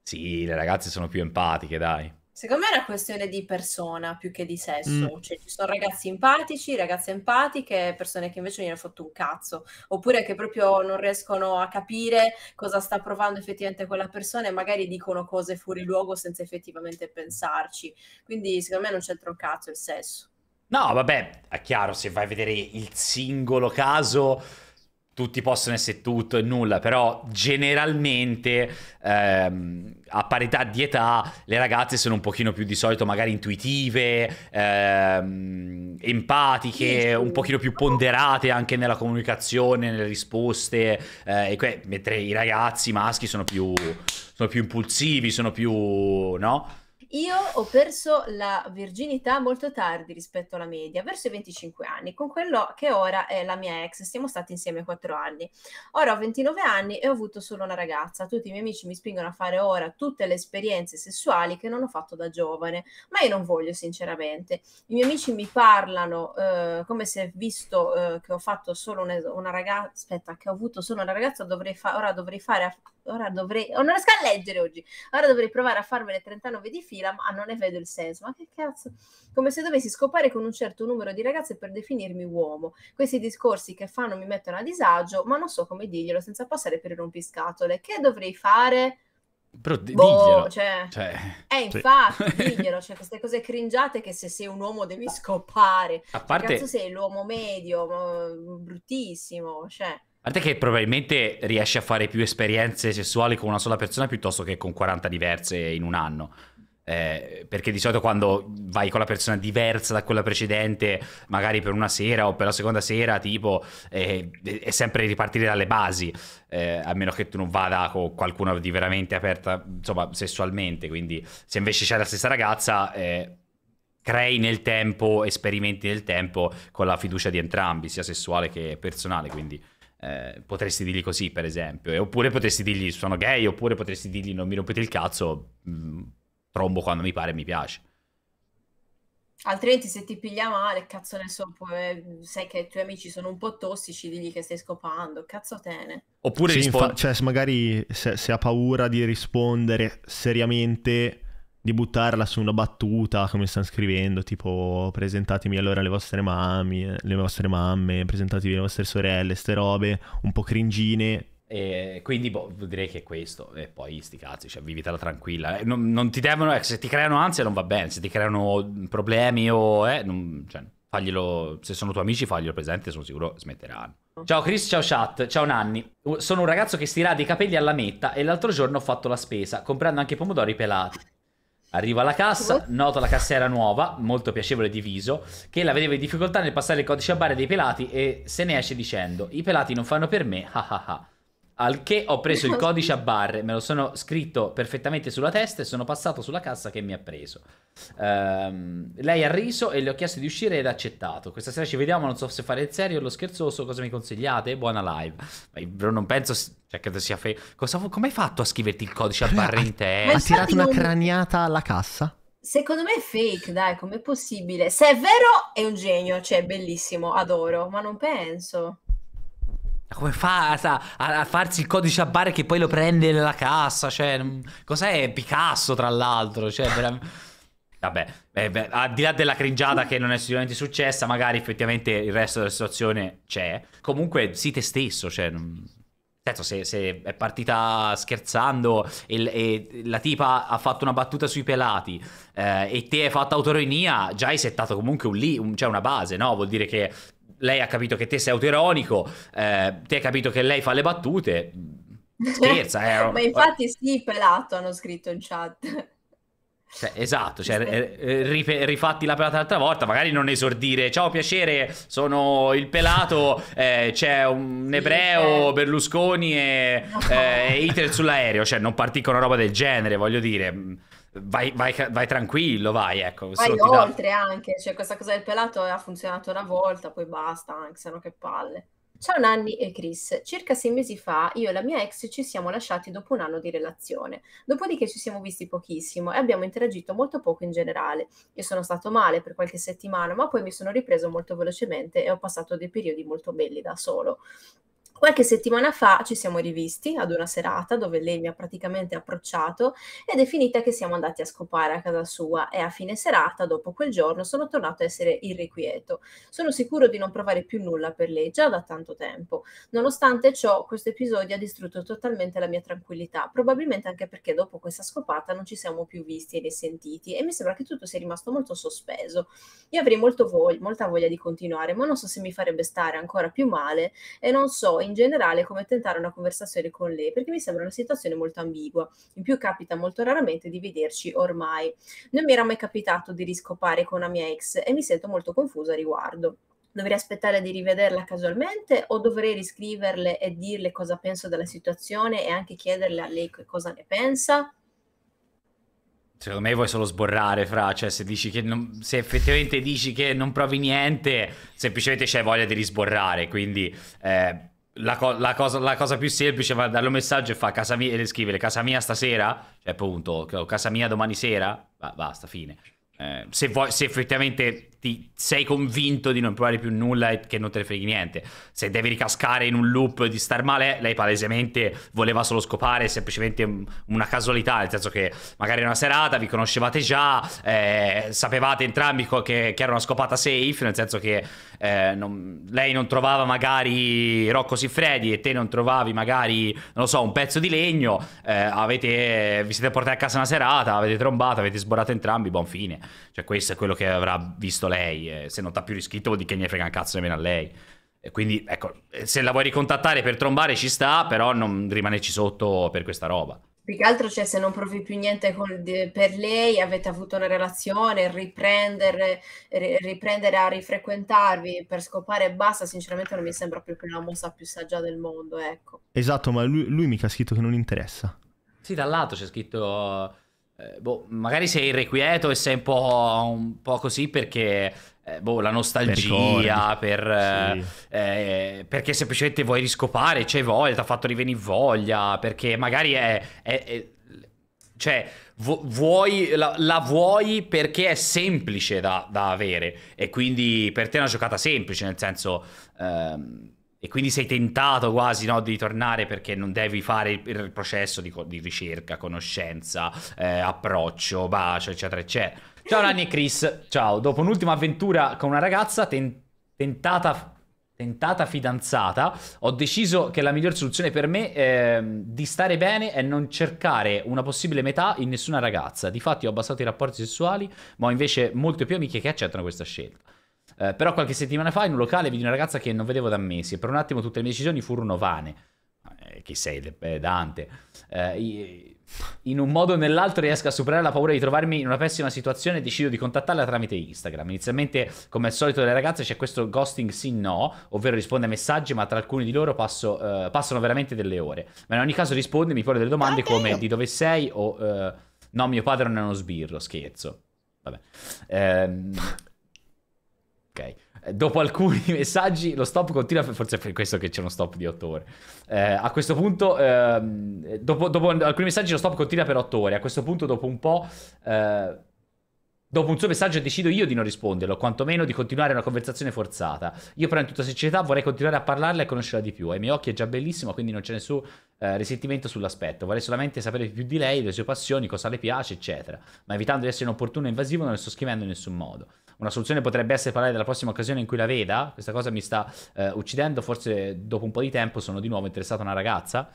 Sì, le ragazze sono più empatiche, dai. Secondo me è una questione di persona più che di sesso. Mm. Cioè, ci sono ragazzi empatici, ragazze empatiche, persone che invece hanno fatto un cazzo, oppure che proprio non riescono a capire cosa sta provando effettivamente quella persona e magari dicono cose fuori luogo senza effettivamente pensarci. Quindi, secondo me non c'entra un cazzo il sesso. No, vabbè, è chiaro, se vai a vedere il singolo caso, tutti possono essere tutto e nulla, però generalmente ehm, a parità di età le ragazze sono un pochino più di solito magari intuitive, ehm, empatiche, un pochino più ponderate anche nella comunicazione, nelle risposte, eh, mentre i ragazzi maschi sono più, sono più impulsivi, sono più... no? Io ho perso la virginità molto tardi rispetto alla media, verso i 25 anni, con quello che ora è la mia ex. Siamo stati insieme 4 anni. Ora ho 29 anni e ho avuto solo una ragazza. Tutti i miei amici mi spingono a fare ora tutte le esperienze sessuali che non ho fatto da giovane, ma io non voglio sinceramente. I miei amici mi parlano eh, come se visto eh, che ho fatto solo una, una ragazza, aspetta, che ho avuto solo una ragazza, dovrei fa- ora dovrei fare a- ora dovrei, oh, non riesco a leggere oggi, ora dovrei provare a farmene 39 di fila, ma non ne vedo il senso, ma che cazzo, come se dovessi scopare con un certo numero di ragazze per definirmi uomo, questi discorsi che fanno mi mettono a disagio, ma non so come dirglielo senza passare per il rompiscatole, che dovrei fare? Però d- boh, diglielo. Cioè... Cioè... Eh, infatti, sì. diglielo, cioè, queste cose cringiate che se sei un uomo devi scopare. A parte... cazzo sei l'uomo medio, bruttissimo, cioè parte che probabilmente riesci a fare più esperienze sessuali con una sola persona piuttosto che con 40 diverse in un anno. Eh, perché di solito quando vai con la persona diversa da quella precedente, magari per una sera o per la seconda sera, tipo, eh, è sempre ripartire dalle basi, eh, a meno che tu non vada con qualcuno di veramente aperta, insomma, sessualmente. Quindi se invece c'è la stessa ragazza, eh, crei nel tempo, esperimenti nel tempo con la fiducia di entrambi, sia sessuale che personale. Quindi eh, potresti dirgli così, per esempio, e, oppure potresti dirgli sono gay, oppure potresti dirgli non mi rompete il cazzo, mh, mm, trombo quando mi pare e mi piace. Altrimenti se ti piglia male, cazzo ne so, poi, eh, sai che i tuoi amici sono un po' tossici, digli che stai scopando, cazzo tene. Oppure sì, rispo- cioè, magari se, se ha paura di rispondere seriamente di buttarla su una battuta come stanno scrivendo, tipo presentatemi allora le vostre mami, le vostre mamme, presentatevi le vostre sorelle, ste robe un po' cringine. E quindi boh, direi che è questo, e poi sti cazzi, cioè vivitela tranquilla. Eh, non, non, ti devono, eh, se ti creano ansia non va bene, se ti creano problemi o... Eh, non, cioè, faglielo, se sono tuoi amici faglielo presente, sono sicuro smetteranno. Ciao Chris, ciao chat, ciao Nanni. Sono un ragazzo che si dei capelli alla metta e l'altro giorno ho fatto la spesa, comprando anche pomodori pelati. Arriva alla cassa, nota la cassiera nuova, molto piacevole di viso, che la vedeva in difficoltà nel passare il codice a barre dei pelati e se ne esce dicendo: I pelati non fanno per me, ah ah ah. Al che ho preso il codice a barre, me lo sono scritto perfettamente sulla testa e sono passato sulla cassa che mi ha preso. Um, lei ha riso e le ho chiesto di uscire ed ha accettato. Questa sera ci vediamo, non so se fare il serio o lo scherzoso, cosa mi consigliate? Buona live. Ma non penso, cioè credo sia fe... Cosa, come hai fatto a scriverti il codice a barre in te? Ha tirato una non... craniata alla cassa? Secondo me è fake, dai, com'è possibile? Se è vero è un genio, cioè bellissimo, adoro, ma non penso. Come fa sa, a, a, farsi il codice a barre che poi lo prende nella cassa? Cioè, cos'è Picasso, tra l'altro? Cioè, veramente... Vabbè, eh, beh, al di là della cringiata che non è sicuramente successa, magari effettivamente il resto della situazione c'è. Comunque, sì, te stesso, cioè... Non... Certo, se, se, è partita scherzando e, e, la tipa ha fatto una battuta sui pelati eh, e te hai fatto autoronia, già hai settato comunque un lì, un, cioè una base, no? Vuol dire che lei ha capito che te sei autoironico, eh, te hai capito che lei fa le battute. Scherza, eh. Ma infatti sì, pelato hanno scritto in chat. Cioè, esatto, cioè, eh, eh, rifatti la pelata l'altra volta, magari non esordire, ciao piacere, sono il pelato, eh, c'è un ebreo, Berlusconi e no. eh, Hitler sull'aereo, cioè non partì con una roba del genere, voglio dire. Vai, vai, vai, tranquillo, vai, ecco. Vai oltre dà... anche, cioè questa cosa del pelato ha funzionato una volta, poi basta, anche se no che palle. Ciao Nanni e Chris, circa sei mesi fa io e la mia ex ci siamo lasciati dopo un anno di relazione, dopodiché ci siamo visti pochissimo e abbiamo interagito molto poco in generale. Io sono stato male per qualche settimana, ma poi mi sono ripreso molto velocemente e ho passato dei periodi molto belli da solo. Qualche settimana fa ci siamo rivisti ad una serata dove lei mi ha praticamente approcciato ed è finita che siamo andati a scopare a casa sua e a fine serata, dopo quel giorno, sono tornato a essere irrequieto. Sono sicuro di non provare più nulla per lei già da tanto tempo. Nonostante ciò, questo episodio ha distrutto totalmente la mia tranquillità, probabilmente anche perché dopo questa scopata non ci siamo più visti e sentiti e mi sembra che tutto sia rimasto molto sospeso. Io avrei molto vog- molta voglia di continuare, ma non so se mi farebbe stare ancora più male e non so in generale come tentare una conversazione con lei, perché mi sembra una situazione molto ambigua. In più capita molto raramente di vederci ormai. Non mi era mai capitato di riscopare con una mia ex e mi sento molto confusa a riguardo. Dovrei aspettare di rivederla casualmente o dovrei riscriverle e dirle cosa penso della situazione e anche chiederle a lei cosa ne pensa? Secondo me vuoi solo sborrare, fra, cioè se, dici che non, se effettivamente dici che non provi niente, semplicemente c'è voglia di risborrare, quindi eh, la, co la, cosa, la, cosa, più semplice è mandare un messaggio e fa casa mia e scrivere casa mia stasera, cioè punto, casa mia domani sera, va, basta, fine. Eh, se, vuoi, se effettivamente ti sei convinto di non provare più nulla e che non te ne freghi niente. Se devi ricascare in un loop di star male, lei palesemente voleva solo scopare, semplicemente una casualità, nel senso che magari una serata vi conoscevate già, eh, sapevate entrambi che, che, era una scopata safe, nel senso che eh, non, lei non trovava magari Rocco Siffredi e te non trovavi magari, non lo so, un pezzo di legno, eh, avete, vi siete portati a casa una serata, avete trombato, avete sbordato entrambi, buon fine. Cioè questo è quello che avrà visto lei lei, eh, se non t'ha più riscritto vuol dire che ne frega un cazzo nemmeno a lei. E quindi, ecco, eh, se la vuoi ricontattare per trombare ci sta, però non rimaneci sotto per questa roba. Più che altro, cioè, se non provi più niente col, per lei, avete avuto una relazione, riprendere, eh, riprendere a rifrequentarvi per scopare e basta, sinceramente non mi sembra proprio la mossa più saggia del mondo, ecco. Esatto, ma lui, lui mica ha scritto che non interessa. Sì, dal lato c'è scritto eh, boh, magari sei irrequieto e sei un po', un po così perché eh, boh, la nostalgia, per, sì. Eh, eh, perché semplicemente vuoi riscopare, c'è voglia, ti ha fatto rivenire voglia, perché magari è... è, è cioè, vu- vuoi, la, la, vuoi perché è semplice da, da, avere e quindi per te è una giocata semplice, nel senso... Ehm, e quindi sei tentato quasi no, di tornare perché non devi fare il, processo di, di, ricerca, conoscenza, eh, approccio, bacio, eccetera, eccetera. Ciao Nanni e Chris, ciao. Dopo un'ultima avventura con una ragazza ten- tentata tentata fidanzata, ho deciso che la miglior soluzione per me è ehm, di stare bene è non cercare una possibile metà in nessuna ragazza. Difatti ho abbassato i rapporti sessuali, ma ho invece molte più amiche che accettano questa scelta. Eh, però qualche settimana fa in un locale vidi una ragazza che non vedevo da mesi e per un attimo tutte le mie decisioni furono vane. Eh, chi sei, eh, Dante? Eh, in un modo o nell'altro riesco a superare la paura di trovarmi in una pessima situazione e decido di contattarla tramite Instagram. Inizialmente, come al solito delle ragazze, c'è questo ghosting sì no, ovvero risponde a messaggi, ma tra alcuni di loro passo, eh, passano veramente delle ore. Ma in ogni caso risponde e mi pone delle domande Anche come io. di dove sei o no, mio padre non è uno sbirro, scherzo. Vabbè. Eh, Ok. Eh, dopo alcuni messaggi lo stop continua, forse è per questo che c'è uno stop di otto ore. Eh, a questo punto, eh, dopo, dopo, alcuni messaggi lo stop continua per otto ore. A questo punto, dopo un po'... Eh, Dopo un suo messaggio decido io di non risponderlo, quantomeno di continuare una conversazione forzata. Io però in tutta sincerità vorrei continuare a parlarla e conoscerla di più. Ai miei occhi è già bellissima, quindi non c'è nessun eh, risentimento sull'aspetto. Vorrei solamente sapere più di lei, le sue passioni, cosa le piace, eccetera. Ma evitando di essere inopportuno e invasivo non le sto scrivendo in nessun modo. Una soluzione potrebbe essere parlare della prossima occasione in cui la veda. Questa cosa mi sta eh, uccidendo. Forse dopo un po' di tempo sono di nuovo interessato a una ragazza.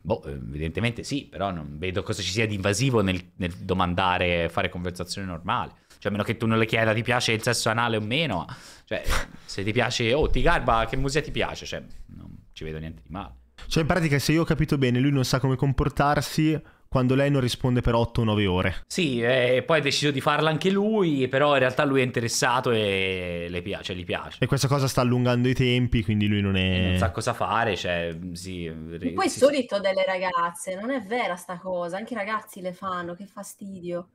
Boh, eh, evidentemente sì, però non vedo cosa ci sia di invasivo nel, nel domandare, fare conversazione normale. Cioè, a meno che tu non le chieda ti piace il sesso anale o meno. Cioè, se ti piace, oh, ti garba, che musica ti piace? Cioè, non ci vedo niente di male. Cioè, in pratica, se io ho capito bene, lui non sa come comportarsi quando lei non risponde per 8 o 9 ore. Sì, e eh, poi ha deciso di farla anche lui, però in realtà lui è interessato e le piace, cioè, gli piace. E questa cosa sta allungando i tempi, quindi lui non è... Non sa cosa fare, cioè... Sì, e poi sì, solito sì. delle ragazze, non è vera sta cosa, anche i ragazzi le fanno, che fastidio.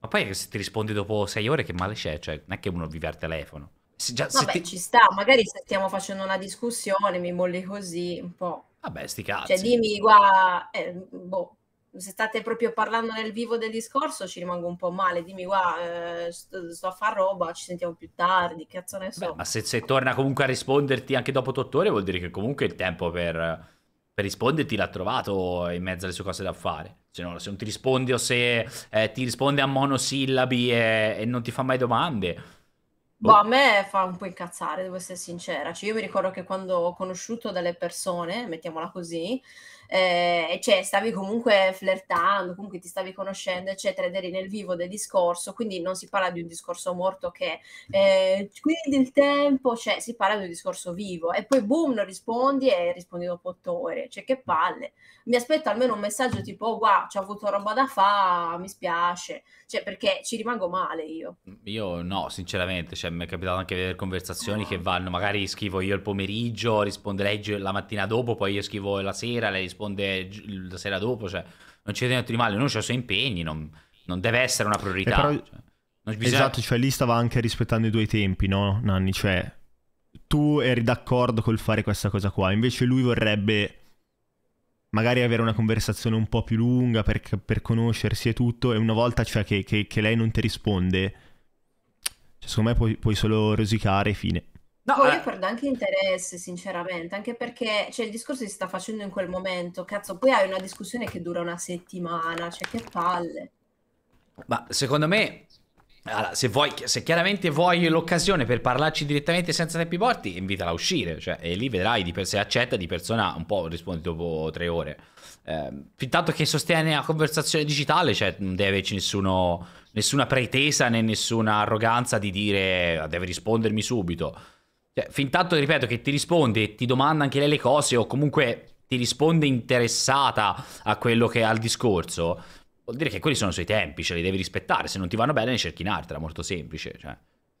Ma poi se ti rispondi dopo 6 ore che male c'è, cioè non è che uno vive al telefono. Se già, Vabbè, ti... ci sta, magari se stiamo facendo una discussione mi molli così un po'. Vabbè, sti cioè, cazzi. Cioè, dimmi, guarda, eh, boh, se state proprio parlando nel vivo del discorso ci rimango un po' male, dimmi guarda, eh, sto, sto, a far roba, ci sentiamo più tardi, cazzo ne so. Beh, ma se, se, torna comunque a risponderti anche dopo 8 ore vuol dire che comunque il tempo per, per risponderti l'ha trovato in mezzo alle sue cose da fare. Se, no, se non ti rispondi o se eh, ti risponde a monosillabi e, e non ti fa mai domande Boh. boh, a me fa un po' incazzare, devo essere sincera. Cioè, io mi ricordo che quando ho conosciuto delle persone, mettiamola così, eh, cioè stavi comunque flirtando, comunque ti stavi conoscendo, eccetera, ed eri nel vivo del discorso, quindi non si parla di un discorso morto che eh, quindi il tempo, cioè si parla di un discorso vivo e poi boom, non rispondi e rispondi dopo otto ore, cioè che palle. Mi aspetto almeno un messaggio tipo, oh, guarda, ci ho avuto roba da fa, mi spiace, cioè perché ci rimango male io. Io no, sinceramente, cioè mi è capitato anche vedere conversazioni no. che vanno, magari scrivo io il pomeriggio, risponde lei la mattina dopo, poi io scrivo la sera, lei risponde risponde la sera dopo, cioè, non ci vediamo di male, non c'ha i suoi impegni, non, non, deve essere una priorità. Eh, però... Cioè, bisogna... Esatto, cioè lì stava anche rispettando i due tempi, no Nanni? Cioè, tu eri d'accordo col fare questa cosa qua, invece lui vorrebbe magari avere una conversazione un po' più lunga per, per conoscersi e tutto, e una volta cioè, che, che, che lei non ti risponde, cioè, secondo me puoi, puoi solo rosicare e fine. No, Poi eh. io perdo anche interesse, sinceramente, anche perché cioè, il discorso si sta facendo in quel momento. Cazzo, poi hai una discussione che dura una settimana, cioè che palle. Ma secondo me, allora, se, vuoi, se chiaramente vuoi l'occasione per parlarci direttamente senza tempi morti, invitala a uscire, cioè, e lì vedrai di per, se accetta di persona un po' rispondi dopo tre ore. Eh, fintanto che sostiene la conversazione digitale, cioè, non deve averci nessuno, nessuna pretesa né nessuna arroganza di dire ah, deve rispondermi subito. Cioè, fin tanto, ripeto, che ti risponde e ti domanda anche lei le cose o comunque ti risponde interessata a quello che è al discorso, vuol dire che quelli sono i suoi tempi, ce li devi rispettare. Se non ti vanno bene, ne cerchi in un'altra, molto semplice. Cioè.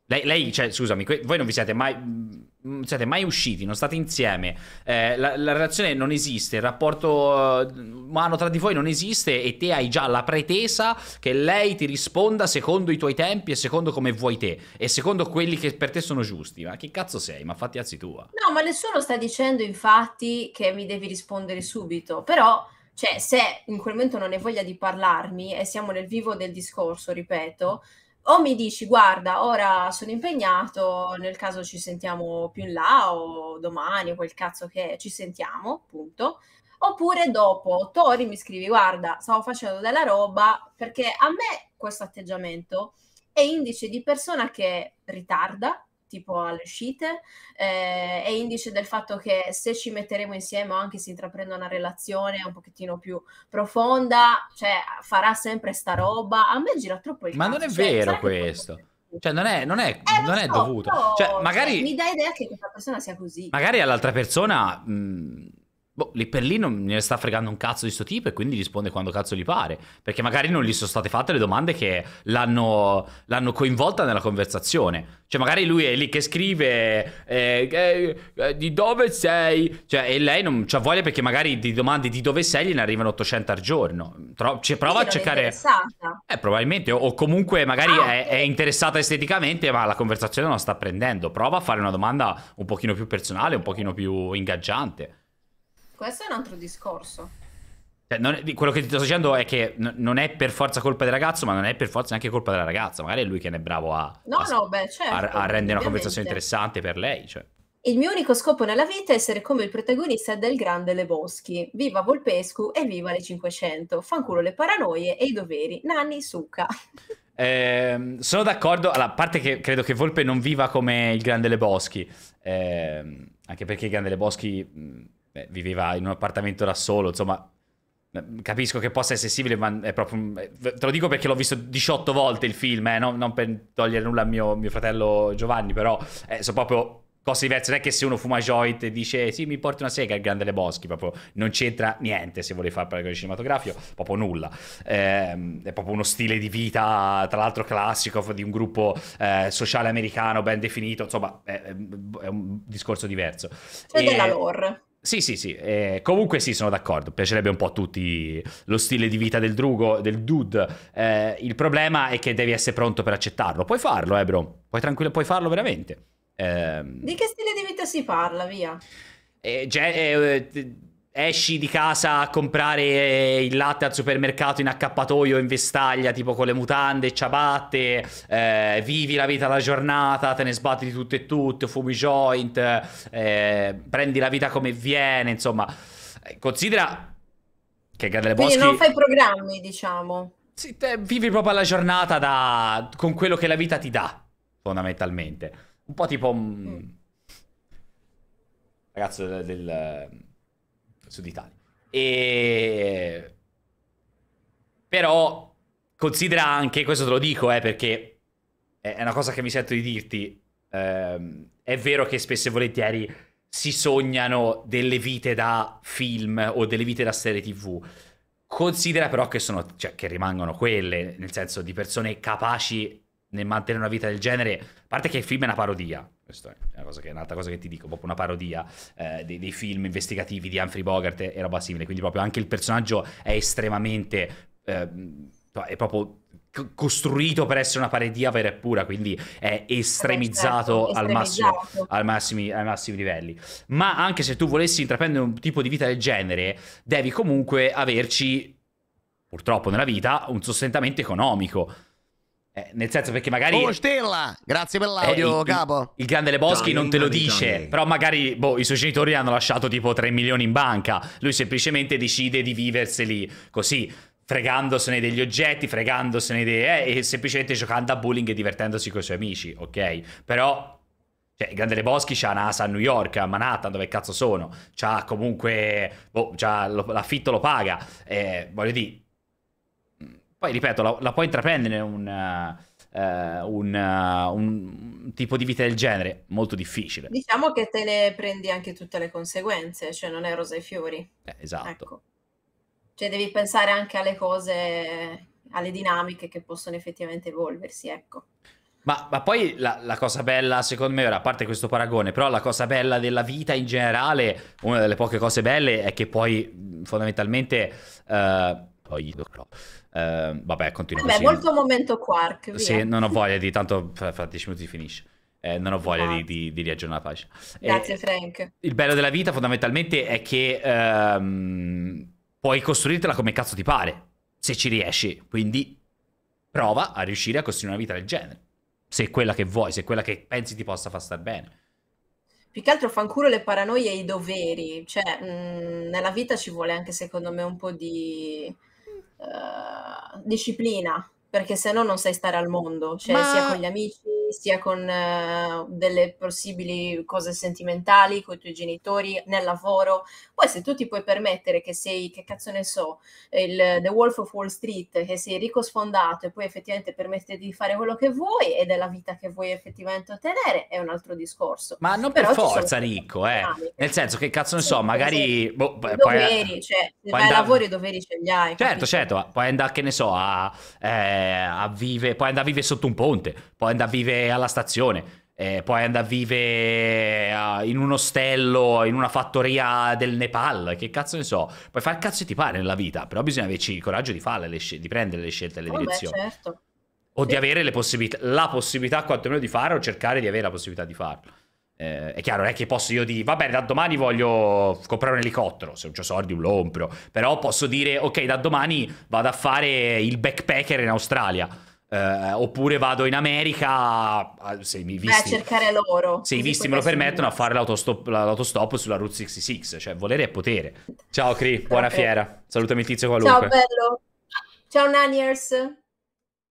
Lei, lei, cioè, scusami, que- voi non vi siete mai, mh, mm, siete mai usciti, non state insieme, eh, la, la, relazione non esiste, il rapporto umano eh, tra di voi non esiste e te hai già la pretesa che lei ti risponda secondo i tuoi tempi e secondo come vuoi te e secondo quelli che per te sono giusti. Ma che cazzo sei? Ma fatti alzi tua. No, ma nessuno sta dicendo infatti che mi devi rispondere subito, però cioè, se in quel momento non hai voglia di parlarmi e siamo nel vivo del discorso, ripeto, o mi dici guarda, ora sono impegnato, nel caso ci sentiamo più in là o domani o quel cazzo che è, ci sentiamo, punto. Oppure dopo Tori mi scrivi guarda, stavo facendo della roba perché a me questo atteggiamento è indice di persona che ritarda, tipo alle uscite, eh, è indice del fatto che se ci metteremo insieme o anche si intraprende una relazione un pochettino più profonda, cioè farà sempre sta roba. A me gira troppo il Ma cazzo, cioè, non è cioè, vero questo. Cioè, non è, non è, eh, non so, è dovuto. Però, cioè, magari, cioè, mi dà idea che questa persona sia così. Magari all'altra persona mh, mm, Boh, lì per lì non ne sta fregando un cazzo di sto tipo e quindi risponde quando cazzo gli pare. Perché magari non gli sono state fatte le domande che l'hanno, l'hanno coinvolta nella conversazione. Cioè, magari lui è lì che scrive eh, eh, eh, di dove sei. Cioè, e lei non c'ha voglia perché magari di domande di dove sei gliene arrivano 800 al giorno. Tro- cioè, prova a cercare. È interessata. Eh, probabilmente. O, o comunque magari ah, è, è interessata esteticamente, ma la conversazione non la sta prendendo. Prova a fare una domanda un pochino più personale, un pochino più ingaggiante. Questo è un altro discorso. Cioè, è, quello che ti sto dicendo è che non è per forza colpa del ragazzo, ma non è per forza neanche colpa della ragazza. Magari è lui che ne è bravo a, no, a, no, beh, certo, a, a rendere ovviamente. una conversazione interessante per lei. Cioè. Il mio unico scopo nella vita è essere come il protagonista del Grande Le Boschi. Viva Volpescu e viva le 500. Fanculo le paranoie e i doveri. Nanni, succa. Eh, sono d'accordo, allora, a parte che credo che Volpe non viva come il Grande Leboschi, eh, anche perché il Grande Le Leboschi beh, viveva in un appartamento da solo, insomma, capisco che possa essere simile, ma è proprio... Eh, te lo dico perché l'ho visto 18 volte il film, eh, no? non per togliere nulla a mio, mio fratello Giovanni, però eh, sono proprio cose diverse. Non è che se uno fuma joint e dice eh, sì, mi porti una sega al Grande Le Boschi, proprio non c'entra niente se vuole fare paragone cinematografico, proprio nulla. Eh, è proprio uno stile di vita, tra l'altro classico, di un gruppo eh, sociale americano ben definito, insomma è, è, un discorso diverso. C'è cioè e... della lore. Sì, sì, sì. Eh, comunque sì, sono d'accordo. Piacerebbe un po' a tutti lo stile di vita del drugo, del dude. Eh, il problema è che devi essere pronto per accettarlo. Puoi farlo, eh, bro. Puoi tranquillo, puoi farlo veramente. Eh... Di che stile di vita si parla, via? Eh, già, eh, eh, esci di casa a comprare eh, il latte al supermercato in accappatoio in vestaglia, tipo con le mutande, e ciabatte, eh, vivi la vita alla giornata, te ne sbatti di tutto e tutto, fumi joint, eh, prendi la vita come viene, insomma. Eh, considera che Gardelle Boschi... Quindi non fai programmi, diciamo. Sì, te, vivi proprio la giornata da... con quello che la vita ti dà, fondamentalmente. Un po' tipo... Mm. mm. Ragazzo del Sud Italia. E... Però considera anche, questo te lo dico eh, perché è una cosa che mi sento di dirti, ehm, è vero che spesso e volentieri si sognano delle vite da film o delle vite da serie tv. Considera però che, sono, cioè, che rimangono quelle, nel senso di persone capaci nel mantenere una vita del genere. A parte che il film è una parodia, questa è, una che, un'altra cosa che ti dico, proprio una parodia eh, dei, dei, film investigativi di Humphrey Bogart e roba simile, quindi proprio anche il personaggio è estremamente... Eh, è proprio costruito per essere una parodia vera e pura, quindi è estremizzato, certo, al, Massimo, al massimi, ai massimi livelli. Ma anche se tu volessi intraprendere un tipo di vita del genere, devi comunque averci, purtroppo nella vita, un sostentamento economico eh, nel senso perché magari... Oh Stella, grazie per eh, l'audio eh, capo. Il, il grande Le Boschi non te lo dice, però magari boh, i suoi genitori hanno lasciato tipo 3 milioni in banca, lui semplicemente decide di viverseli così, fregandosene degli oggetti, fregandosene dei... Eh, e semplicemente giocando a bowling e divertendosi con i suoi amici, ok? Però cioè, il Grande Leboschi c'ha NASA a New York, a Manhattan, dove cazzo sono. C'ha comunque. Boh, l'affitto lo paga. Eh, voglio dire, poi, ripeto, la, la può intraprendere un... Eh, eh, un, eh, un, tipo di vita del genere molto difficile. Diciamo che te ne prendi anche tutte le conseguenze, cioè non è rosa ai fiori. Eh, esatto. Ecco. Cioè devi pensare anche alle cose, alle dinamiche che possono effettivamente evolversi, ecco. Ma, ma poi la, la, cosa bella, secondo me, ora a parte questo paragone, però la cosa bella della vita in generale, una delle poche cose belle è che poi fondamentalmente... Eh, poi, eh, vabbè, continua Vabbè, così. molto momento quark. Via. Sì, non ho voglia di tanto, fra 10 minuti finisce. Eh, non ho voglia ah. di, di, di riaggiornare la pagina. Eh, Grazie, eh, Frank. Il bello della vita, fondamentalmente, è che ehm, puoi costruirtela come cazzo ti pare, se ci riesci. Quindi prova a riuscire a costruire una vita del genere. Se è quella che vuoi, se è quella che pensi ti possa far star bene più che altro fanculo le paranoie e i doveri, cioè mh, mm, nella vita ci vuole anche secondo me un po' di eh, disciplina, perché se no non sai stare al mondo, cioè Ma... sia con gli amici, sia con uh, delle possibili cose sentimentali, con i tuoi genitori, nel lavoro, poi se tu ti puoi permettere che sei, che cazzo ne so, il, The Wolf of Wall Street, che sei ricco sfondato e poi effettivamente permette di fare quello che vuoi ed è la vita che vuoi effettivamente ottenere, è un altro discorso. Ma non Però per forza ricco, eh. Nel senso che cazzo ne so, sì, magari... Boh, poi, doveri, cioè, se andare... lavori i doveri ce li hai. Certo, capito? certo, puoi andare, che ne so, a, eh, a vivere, puoi andare a vivere sotto un ponte, puoi andare a vivere alla stazione eh, poi andà a vivere eh, in un ostello, in una fattoria del Nepal, che cazzo ne so. Puoi fare il cazzo che ti pare nella vita, però bisogna averci il coraggio di farle, di prendere le scelte, e le oh direzioni. Beh, certo. O sì. di avere possibilità, la possibilità quantomeno di farlo, o cercare di avere la possibilità di farlo. Eh, è chiaro, non è che posso io dire, vabbè, da domani voglio comprare un elicottero, se non ho soldi un lo però posso dire, ok, da domani vado a fare il backpacker in Australia. Eh, oppure vado in America, se mi visti, eh, cercare loro. Se i visti me lo permettono, a fare l'autostop, l'autostop, sulla Route 66, cioè volere è potere. Ciao Cri, buona okay. fiera. Salutami il tizio qualunque. Ciao bello. Ciao Naniers.